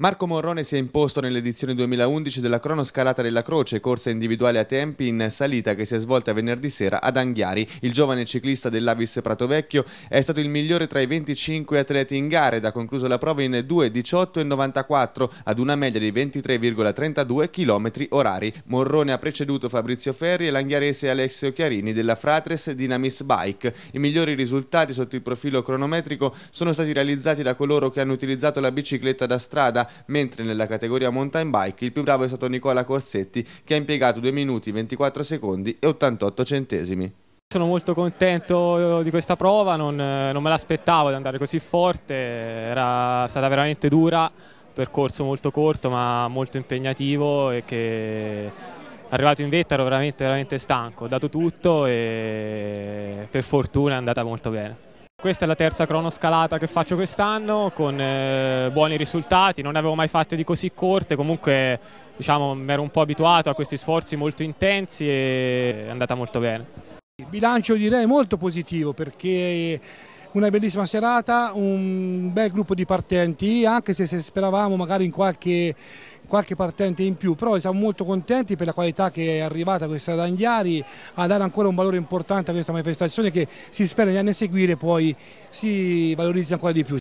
Marco Morrone si è imposto nell'edizione 2011 della cronoscalata della Croce, corsa individuale a tempi in salita che si è svolta venerdì sera ad Anghiari. Il giovane ciclista dell'Avis Pratovecchio è stato il migliore tra i 25 atleti in gare ed ha concluso la prova in 2,18 e 94 ad una media di 23,32 km orari. Morrone ha preceduto Fabrizio Ferri e l'anghiarese Alessio Chiarini della Fratres Dynamis Bike. I migliori risultati sotto il profilo cronometrico sono stati realizzati da coloro che hanno utilizzato la bicicletta da strada mentre nella categoria mountain bike il più bravo è stato Nicola Corsetti che ha impiegato 2 minuti 24 secondi e 88 centesimi. Sono molto contento di questa prova, non, non me l'aspettavo di andare così forte, era stata veramente dura, percorso molto corto ma molto impegnativo e che arrivato in vetta ero veramente, veramente stanco, ho dato tutto e per fortuna è andata molto bene. Questa è la terza cronoscalata che faccio quest'anno con eh, buoni risultati, non ne avevo mai fatte di così corte, comunque diciamo, mi ero un po' abituato a questi sforzi molto intensi e è andata molto bene. Il bilancio direi molto positivo perché una bellissima serata, un bel gruppo di partenti, anche se, speravamo magari in qualche, qualche partente in più, però siamo molto contenti per la qualità che è arrivata questa da Anghiari a dare ancora un valore importante a questa manifestazione che si spera negli anni a seguire poi si valorizza ancora di più.